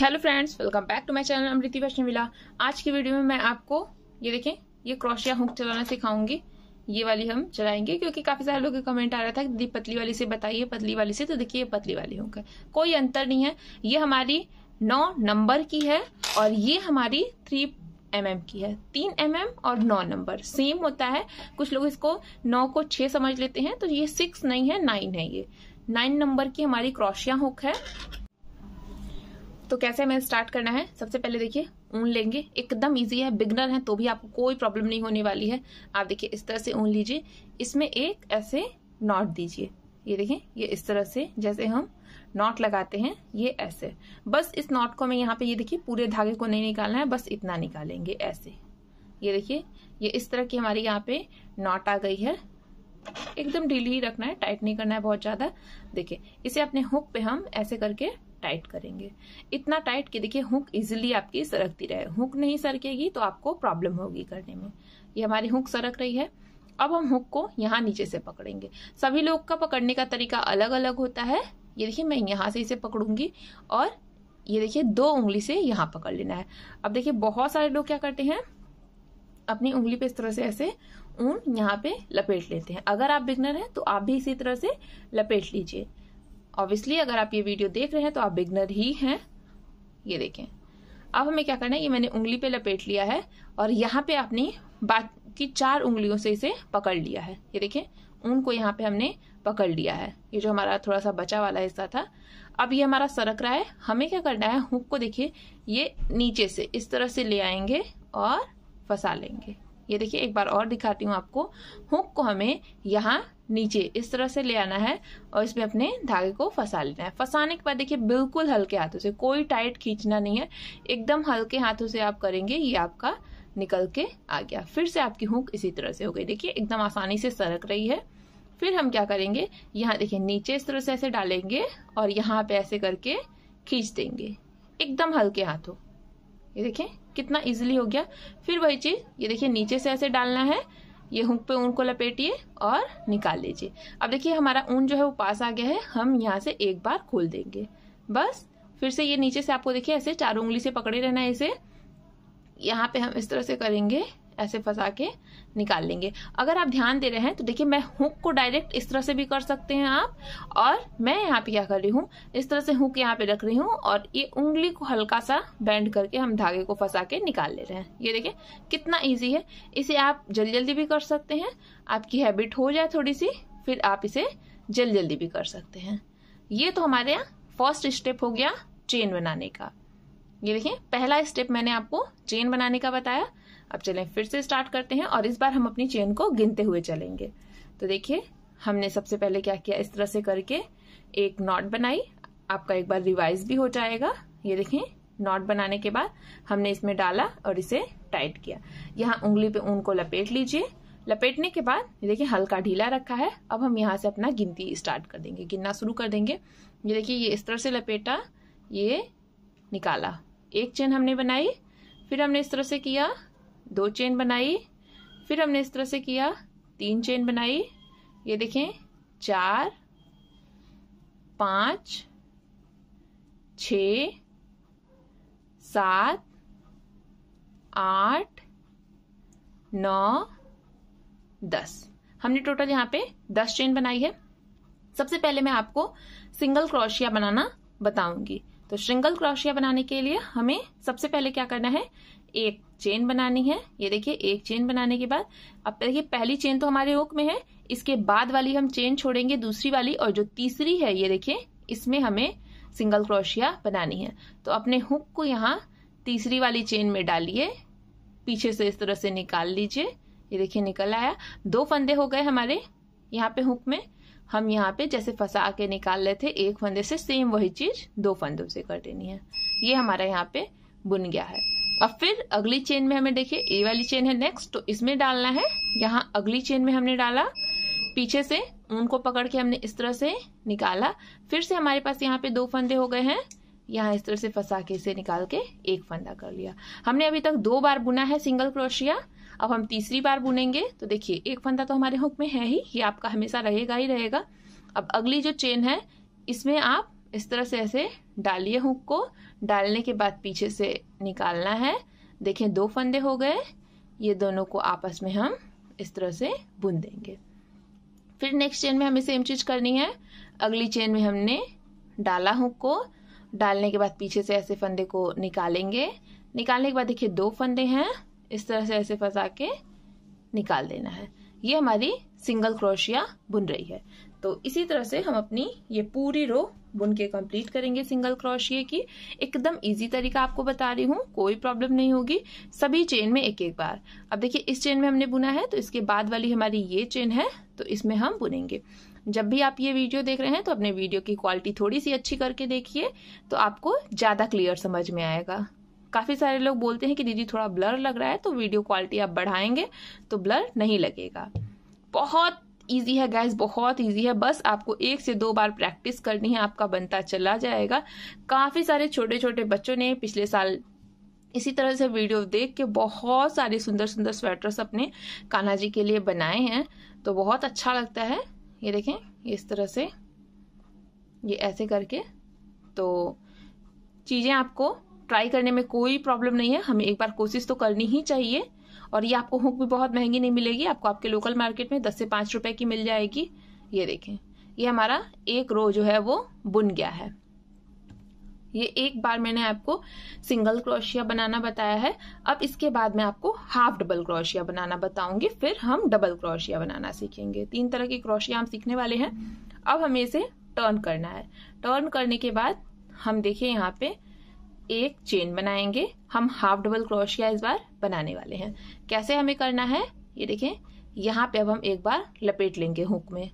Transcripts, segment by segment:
hello friends welcome back to my channel अमृति वैष्णविला आज की वीडियो में मैं आपको ये देखें ये क्रोशिया हुक चलाना सिखाऊंगी ये वाली हम चलाएंगे क्योंकि काफी सारे लोगों का कमेंट आ रहा था कि पतली वाली से बताइए पतली वाली से तो देखिए ये पतली वाली हुक है कोई अंतर नहीं है ये हमारी नौ नंबर की है और ये हमारी थ्री एम mm की है तीन एम mm और नौ नंबर सेम होता है कुछ लोग इसको नौ को छ समझ लेते हैं तो ये सिक्स नहीं है नाइन है ये नाइन नंबर की हमारी क्रोशिया हुक है तो कैसे हमें स्टार्ट करना है सबसे पहले देखिए ऊन लेंगे एकदम इजी है बिगनर है तो भी आपको कोई प्रॉब्लम नहीं होने वाली है आप देखिए इस तरह से ऊन लीजिए इसमें एक ऐसे नॉट दीजिए ये देखिए ये इस तरह से जैसे हम नॉट लगाते हैं ये ऐसे बस इस नॉट को हमें यहाँ पे ये देखिए पूरे धागे को नहीं निकालना है बस इतना निकालेंगे ऐसे ये देखिए ये इस तरह की हमारी यहाँ पे नॉट आ गई है एकदम ढीली ही रखना है टाइट नहीं करना है बहुत ज्यादा देखिए इसे अपने हुक पे हम ऐसे करके टाइट करेंगे इतना टाइट कि देखिए हुक इजिली आपकी सरकती रहे हुक नहीं सरकेगी तो आपको प्रॉब्लम होगी करने में ये हमारी हुक सरक रही है अब हम हुक को यहाँ नीचे से पकड़ेंगे सभी लोग का पकड़ने का तरीका अलग अलग होता है ये देखिए मैं यहाँ से इसे पकड़ूंगी और ये देखिए दो उंगली से यहाँ पकड़ लेना है अब देखिए बहुत सारे लोग क्या करते हैं अपनी उंगली पे इस तरह से ऐसे ऊन यहाँ पे लपेट लेते हैं अगर आप बिगनर हैं तो आप भी इसी तरह से लपेट लीजिए ऑब्वियसली अगर आप ये वीडियो देख रहे हैं तो आप बिगनर ही हैं ये देखें अब हमें क्या करना है ये मैंने उंगली पे लपेट लिया है और यहाँ पे आपने बाकी चार उंगलियों से इसे पकड़ लिया है ये देखें ऊन को यहाँ पे हमने पकड़ लिया है ये जो हमारा थोड़ा सा बचा वाला हिस्सा था अब ये हमारा सरक रहा है हमें क्या करना है हुक को देखिए ये नीचे से इस तरह से ले आएंगे और फंसा लेंगे ये देखिए एक बार और दिखाती हूँ आपको हुक को हमें यहाँ नीचे इस तरह से ले आना है और इसमें अपने धागे को फंसा लेना है फंसाने के बाद देखिए बिल्कुल हल्के हाथों से कोई टाइट खींचना नहीं है एकदम हल्के हाथों से आप करेंगे ये आपका निकल के आ गया फिर से आपकी हुक इसी तरह से हो गई देखिए एकदम आसानी से सरक रही है फिर हम क्या करेंगे यहाँ देखिए नीचे इस तरह से ऐसे डालेंगे और यहाँ पे ऐसे करके खींच देंगे एकदम हल्के हाथों ये देखें कितना इजीली हो गया फिर वही चीज ये देखिए नीचे से ऐसे डालना है ये हुक पे ऊन को लपेटिए और निकाल लीजिए अब देखिए हमारा ऊन जो है वो पास आ गया है हम यहाँ से एक बार खोल देंगे बस फिर से ये नीचे से आपको देखिए ऐसे चार उंगली से पकड़े रहना है इसे यहाँ पे हम इस तरह से करेंगे ऐसे फंसा के निकाल लेंगे अगर आप ध्यान दे रहे हैं तो देखिए मैं हुक को डायरेक्ट इस तरह से भी कर सकते हैं आप और मैं यहाँ पे क्या कर रही हूँ इस तरह से हुक यहाँ पे रख रही हूँ और ये उंगली को हल्का सा बैंड करके हम धागे को फंसा के निकाल ले रहे हैं ये देखिए कितना ईजी है इसे आप जल्दी जल्दी भी कर सकते हैं आपकी हैबिट हो जाए थोड़ी सी फिर आप इसे जल्दी जल्दी भी कर सकते हैं ये तो हमारे यहाँ फर्स्ट स्टेप हो गया चेन बनाने का ये देखिए पहला स्टेप मैंने आपको चेन बनाने का बताया अब चलें फिर से स्टार्ट करते हैं और इस बार हम अपनी चेन को गिनते हुए चलेंगे तो देखिए हमने सबसे पहले क्या किया इस तरह से करके एक नॉट बनाई आपका एक बार रिवाइज भी हो जाएगा ये देखें नॉट बनाने के बाद हमने इसमें डाला और इसे टाइट किया यहाँ उंगली पे ऊन को लपेट लीजिए लपेटने के बाद ये देखिए हल्का ढीला रखा है अब हम यहाँ से अपना गिनती स्टार्ट कर देंगे गिनना शुरू कर देंगे ये देखिए ये इस तरह से लपेटा ये निकाला एक चेन हमने बनाई फिर हमने इस तरह से किया दो चेन बनाई फिर हमने इस तरह से किया तीन चेन बनाई ये देखें चार पाँच छ सात आठ नौ दस हमने टोटल यहाँ पे दस चेन बनाई है सबसे पहले मैं आपको सिंगल क्रोशिया बनाना बताऊंगी तो सिंगल क्रोशिया बनाने के लिए हमें सबसे पहले क्या करना है एक चेन बनानी है ये देखिए एक चेन बनाने के बाद अब देखिए पहली चेन तो हमारे हुक में है इसके बाद वाली हम चेन छोड़ेंगे दूसरी वाली और जो तीसरी है ये देखिए इसमें हमें सिंगल क्रोशिया बनानी है तो अपने हुक को यहाँ तीसरी वाली चेन में डालिए पीछे से इस तरह से निकाल लीजिए ये देखिए निकल आया दो फंदे हो गए हमारे यहाँ पे हुक में हम यहाँ पे जैसे फंसा के निकाल रहे थे एक फंदे से सेम वही चीज दो फंदों से कर देनी है ये हमारा यहाँ पे बुन गया है और फिर अगली चेन में हमें देखिए ए वाली चेन है नेक्स्ट तो इसमें डालना है यहाँ अगली चेन में हमने डाला पीछे से ऊन को पकड़ के हमने इस तरह से निकाला फिर से हमारे पास यहाँ पे दो फंदे हो गए हैं यहाँ इस तरह से फंसा के इसे निकाल के एक फंदा कर लिया हमने अभी तक दो बार बुना है सिंगल क्रोशिया अब हम तीसरी बार बुनेंगे तो देखिए एक फंदा तो हमारे हुक में है ही ये आपका हमेशा रहेगा ही रहेगा अब अगली जो चेन है इसमें आप इस तरह से ऐसे डालिए हुक को डालने के बाद पीछे से निकालना है देखें दो फंदे हो गए ये दोनों को आपस में हम इस तरह से बुन देंगे फिर नेक्स्ट चेन में हमें सेम चीज़ करनी है अगली चेन में हमने डाला हुक को डालने के बाद पीछे से ऐसे फंदे को निकालेंगे निकालने के बाद देखिए दो फंदे हैं इस तरह से ऐसे फंसा के निकाल देना है ये हमारी सिंगल क्रोशिया बुन रही है तो इसी तरह से हम अपनी ये पूरी रो बुन के कंप्लीट करेंगे सिंगल क्रोशिया की एकदम इजी तरीका आपको बता रही हूँ कोई प्रॉब्लम नहीं होगी सभी चेन में एक एक बार अब देखिए इस चेन में हमने बुना है तो इसके बाद वाली हमारी ये चेन है तो इसमें हम बुनेंगे जब भी आप ये वीडियो देख रहे हैं तो अपने वीडियो की क्वालिटी थोड़ी सी अच्छी करके देखिए तो आपको ज़्यादा क्लियर समझ में आएगा काफ़ी सारे लोग बोलते हैं कि दीदी थोड़ा ब्लर लग रहा है तो वीडियो क्वालिटी आप बढ़ाएंगे तो ब्लर नहीं लगेगा बहुत ईजी है गैस बहुत ईजी है बस आपको एक से दो बार प्रैक्टिस करनी है आपका बनता चला जाएगा काफ़ी सारे छोटे छोटे बच्चों ने पिछले साल इसी तरह से वीडियो देख के बहुत सारे सुंदर सुंदर स्वेटर्स अपने कान्हा जी के लिए बनाए हैं तो बहुत अच्छा लगता है ये देखें इस तरह से ये ऐसे करके तो चीज़ें आपको ट्राई करने में कोई प्रॉब्लम नहीं है हमें एक बार कोशिश तो करनी ही चाहिए और ये आपको हुक भी बहुत महंगी नहीं मिलेगी आपको आपके लोकल मार्केट में दस से पांच रुपए की मिल जाएगी ये देखें ये हमारा एक रो जो है वो बुन गया है ये एक बार मैंने आपको सिंगल क्रोशिया बनाना बताया है अब इसके बाद मैं आपको हाफ डबल क्रोशिया बनाना बताऊंगी फिर हम डबल क्रोशिया बनाना सीखेंगे तीन तरह की क्रोशिया हम सीखने वाले हैं अब हमें इसे टर्न करना है टर्न करने के बाद हम देखें यहाँ पे एक चेन बनाएंगे हम हाफ डबल क्रोशिया इस बार बनाने वाले हैं कैसे हमें करना है ये देखें यहाँ पे अब हम एक बार लपेट लेंगे हुक में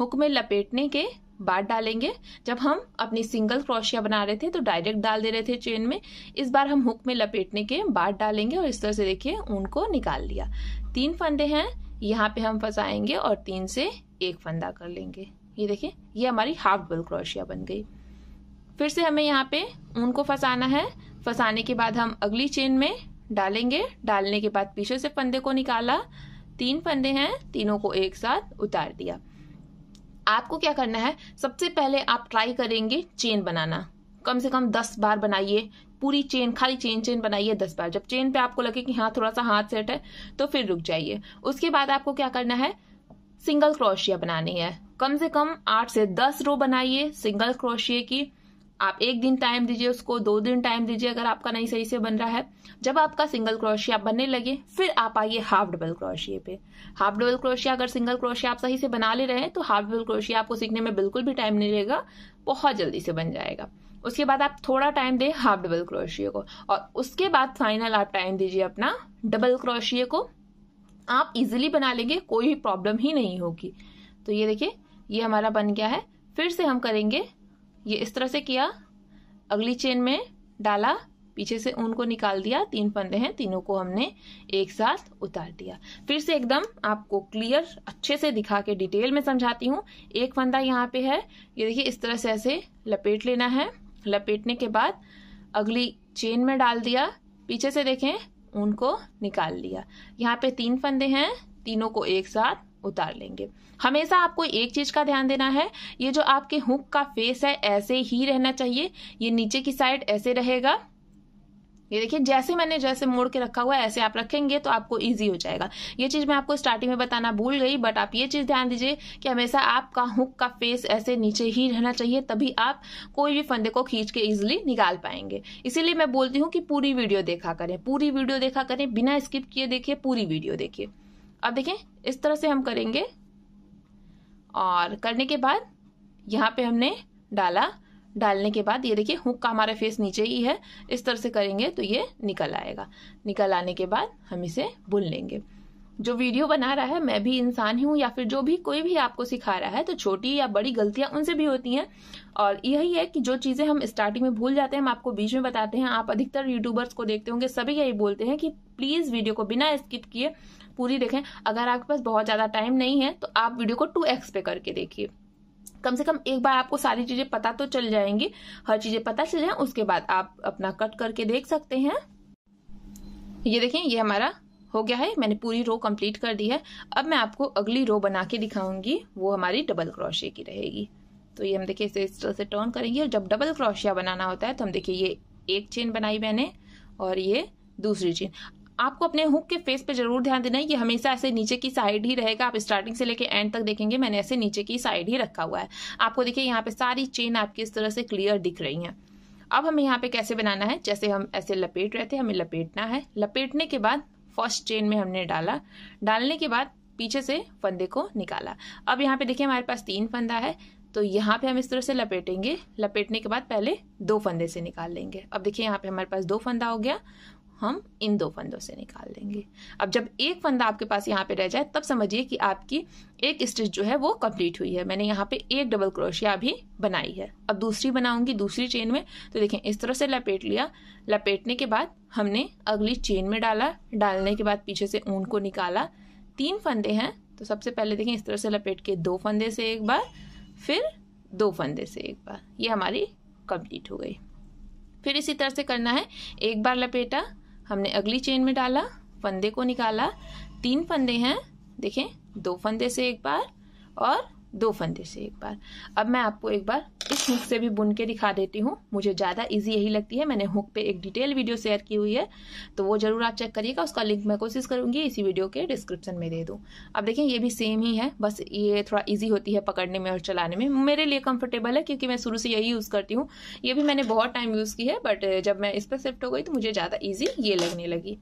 हुक में लपेटने के बाद डालेंगे जब हम अपनी सिंगल क्रोशिया बना रहे थे तो डायरेक्ट डाल दे रहे थे चेन में इस बार हम हुक में लपेटने के बाद डालेंगे और इस तरह से देखिए ऊन को निकाल लिया तीन फंदे हैं यहाँ पे हम फंसाएंगे और तीन से एक फंदा कर लेंगे ये देखिए ये हमारी हाफ डबल क्रोशिया बन गई फिर से हमें यहाँ पे ऊन को फंसाना है फंसाने के बाद हम अगली चेन में डालेंगे डालने के बाद पीछे से फंदे को निकाला तीन फंदे हैं तीनों को एक साथ उतार दिया आपको क्या करना है सबसे पहले आप ट्राई करेंगे चेन बनाना कम से कम दस बार बनाइए पूरी चेन खाली चेन चेन बनाइए दस बार जब चेन पे आपको लगे कि हाँ थोड़ा सा हाथ सेट है तो फिर रुक जाइए उसके बाद आपको क्या करना है सिंगल क्रोशिया बनानी है कम से कम आठ से दस रो बनाइए सिंगल क्रोशिया की आप एक दिन टाइम दीजिए उसको दो दिन टाइम दीजिए अगर आपका नहीं सही से बन रहा है जब आपका सिंगल क्रोशिया बनने लगे फिर आप आइए हाफ डबल क्रोशिए पे हाफ डबल क्रोशिया अगर सिंगल क्रोशिया आप सही से बना ले रहे हैं तो हाफ डबल क्रोशिया आपको सीखने में बिल्कुल भी टाइम नहीं लेगा बहुत जल्दी से बन जाएगा उसके बाद आप थोड़ा टाइम दें हाफ डबल क्रोशिए को और उसके बाद फाइनल आप टाइम दीजिए अपना डबल क्रोशिए को आप इजिली बना लेंगे कोई प्रॉब्लम ही नहीं होगी तो ये देखिए ये हमारा बन गया है फिर से हम करेंगे ये इस तरह से किया अगली चेन में डाला पीछे से ऊन को निकाल दिया तीन फंदे हैं तीनों को हमने एक साथ उतार दिया फिर से एकदम आपको क्लियर अच्छे से दिखा के डिटेल में समझाती हूँ एक फंदा यहाँ पे है ये देखिए इस तरह से ऐसे लपेट लेना है लपेटने के बाद अगली चेन में डाल दिया पीछे से देखें ऊन को निकाल लिया यहाँ पे तीन फंदे हैं तीनों को एक साथ उतार लेंगे हमेशा आपको एक चीज का ध्यान देना है ये जो आपके हुक का फेस है ऐसे ही रहना चाहिए ये नीचे की साइड ऐसे रहेगा ये देखिए जैसे मैंने जैसे मोड़ के रखा हुआ है ऐसे आप रखेंगे तो आपको इजी हो जाएगा ये चीज मैं आपको स्टार्टिंग में बताना भूल गई बट आप ये चीज ध्यान दीजिए कि हमेशा आपका हुक का फेस ऐसे नीचे ही रहना चाहिए तभी आप कोई भी फंदे को खींच के इजिली निकाल पाएंगे इसीलिए मैं बोलती हूँ कि पूरी वीडियो देखा करें पूरी वीडियो देखा करें बिना स्किप किए देखिए पूरी वीडियो देखिए अब देखें इस तरह से हम करेंगे और करने के बाद यहाँ पे हमने डाला डालने के बाद ये देखिए हुक का हमारा फेस नीचे ही है इस तरह से करेंगे तो ये निकल आएगा निकल आने के बाद हम इसे बुन लेंगे जो वीडियो बना रहा है मैं भी इंसान ही हूँ या फिर जो भी कोई भी आपको सिखा रहा है तो छोटी या बड़ी गलतियाँ उनसे भी होती हैं और यही है कि जो चीज़ें हम स्टार्टिंग में भूल जाते हैं हम आपको बीच में बताते हैं आप अधिकतर यूट्यूबर्स को देखते होंगे सभी यही बोलते हैं कि प्लीज़ वीडियो को बिना स्किप किए पूरी देखें अगर आपके पास बहुत ज़्यादा टाइम नहीं है तो आप वीडियो को टू एक्स पे करके देखिए कम से कम एक बार आपको सारी चीज़ें पता तो चल जाएंगी हर चीज़ें पता चल जाए उसके बाद आप अपना कट करके देख सकते हैं ये देखें ये हमारा हो गया है मैंने पूरी रो कंप्लीट कर दी है अब मैं आपको अगली रो बना के दिखाऊंगी वो हमारी डबल क्रोशिया की रहेगी तो ये हम देखिए इसे इस तरह से टर्न करेंगे और जब डबल क्रोशिया बनाना होता है तो हम देखिए ये एक चेन बनाई मैंने और ये दूसरी चेन आपको अपने हुक के फेस पे जरूर ध्यान देना है ये हमेशा ऐसे नीचे की साइड ही रहेगा आप स्टार्टिंग से लेके एंड तक देखेंगे मैंने ऐसे नीचे की साइड ही रखा हुआ है आपको देखिए यहाँ पे सारी चेन आपकी इस तरह से क्लियर दिख रही है अब हमें यहाँ पे कैसे बनाना है जैसे हम ऐसे लपेट रहे थे हमें लपेटना है लपेटने के बाद फर्स्ट चेन में हमने डाला डालने के बाद पीछे से फंदे को निकाला अब यहाँ पे देखिए हमारे पास तीन फंदा है तो यहाँ पे हम इस तरह से लपेटेंगे लपेटने के बाद पहले दो फंदे से निकाल लेंगे अब देखिए यहाँ पे हमारे पास दो फंदा हो गया हम इन दो फंदों से निकाल लेंगे अब जब एक फंदा आपके पास यहाँ पे रह जाए तब समझिए कि आपकी एक स्टिच जो है वो कंप्लीट हुई है मैंने यहाँ पे एक डबल क्रोशिया भी बनाई है अब दूसरी बनाऊंगी दूसरी चेन में तो देखें इस तरह से लपेट लिया लपेटने के बाद हमने अगली चेन में डाला डालने के बाद पीछे से ऊन को निकाला तीन फंदे हैं तो सबसे पहले देखें इस तरह से लपेट के दो फंदे से एक बार फिर दो फंदे से एक बार ये हमारी कंप्लीट हो गई फिर इसी तरह से करना है एक बार लपेटा हमने अगली चेन में डाला फंदे को निकाला तीन फंदे हैं देखें दो फंदे से एक बार और दो फंदे से एक बार अब मैं आपको एक बार इस हुक से भी बुन के दिखा देती हूँ मुझे ज़्यादा इजी यही लगती है मैंने हुक पे एक डिटेल वीडियो शेयर की हुई है तो वो ज़रूर आप चेक करिएगा उसका लिंक मैं कोशिश करूँगी इसी वीडियो के डिस्क्रिप्शन में दे दूँ अब देखें ये भी सेम ही है बस ये थोड़ा ईजी होती है पकड़ने में और चलाने में मेरे लिए कम्फर्टेबल है क्योंकि मैं शुरू से यही यूज़ करती हूँ ये भी मैंने बहुत टाइम यूज़ की है बट जब मैं इस पर शिफ्ट हो गई तो मुझे ज़्यादा ईजी ये लगने लगी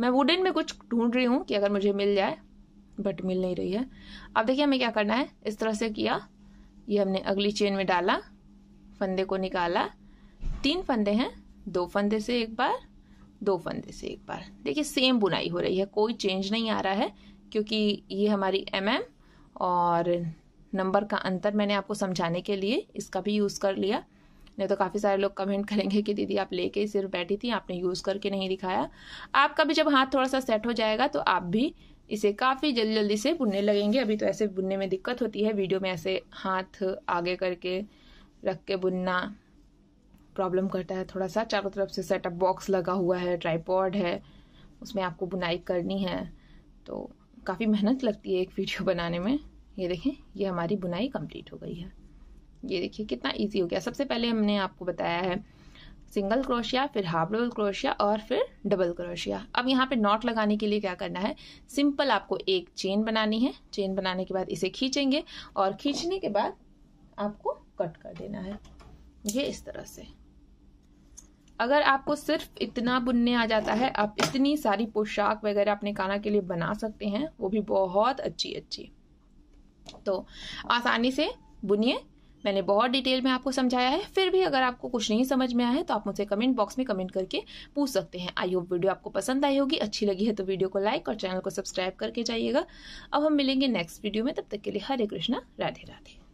मैं वुडन में कुछ ढूंढ रही हूँ कि अगर मुझे मिल जाए बट मिल नहीं रही है अब देखिए हमें क्या करना है इस तरह से किया ये हमने अगली चेन में डाला फंदे को निकाला तीन फंदे हैं दो फंदे से एक बार दो फंदे से एक बार देखिए सेम बुनाई हो रही है कोई चेंज नहीं आ रहा है क्योंकि ये हमारी एम mm और नंबर का अंतर मैंने आपको समझाने के लिए इसका भी यूज़ कर लिया नहीं तो काफ़ी सारे लोग कमेंट करेंगे कि दीदी आप लेके सिर्फ बैठी थी आपने यूज़ करके नहीं दिखाया आपका भी जब हाथ थोड़ा सा सेट हो जाएगा तो आप भी इसे काफ़ी जल्दी जल्दी से बुनने लगेंगे अभी तो ऐसे बुनने में दिक्कत होती है वीडियो में ऐसे हाथ आगे करके रख के बुनना प्रॉब्लम करता है थोड़ा सा चारों तरफ से सेटअप बॉक्स लगा हुआ है ट्राईपॉड है उसमें आपको बुनाई करनी है तो काफ़ी मेहनत लगती है एक वीडियो बनाने में ये देखें ये हमारी बुनाई कंप्लीट हो गई है ये देखिए कितना इजी हो गया सबसे पहले हमने आपको बताया है सिंगल क्रोशिया फिर हाफ डबल क्रोशिया और फिर डबल क्रोशिया अब यहाँ पे नॉट लगाने के लिए क्या करना है सिंपल आपको एक चेन बनानी है चेन बनाने के बाद इसे खींचेंगे और खींचने के बाद आपको कट कर देना है ये इस तरह से अगर आपको सिर्फ इतना बुनने आ जाता है आप इतनी सारी पोशाक वगैरह अपने खाना के लिए बना सकते हैं वो भी बहुत अच्छी अच्छी तो आसानी से बुनिए मैंने बहुत डिटेल में आपको समझाया है फिर भी अगर आपको कुछ नहीं समझ में आया है तो आप मुझसे कमेंट बॉक्स में कमेंट करके पूछ सकते हैं आई होप वीडियो आपको पसंद आई होगी अच्छी लगी है तो वीडियो को लाइक और चैनल को सब्सक्राइब करके जाइएगा अब हम मिलेंगे नेक्स्ट वीडियो में तब तक के लिए हरे कृष्णा राधे राधे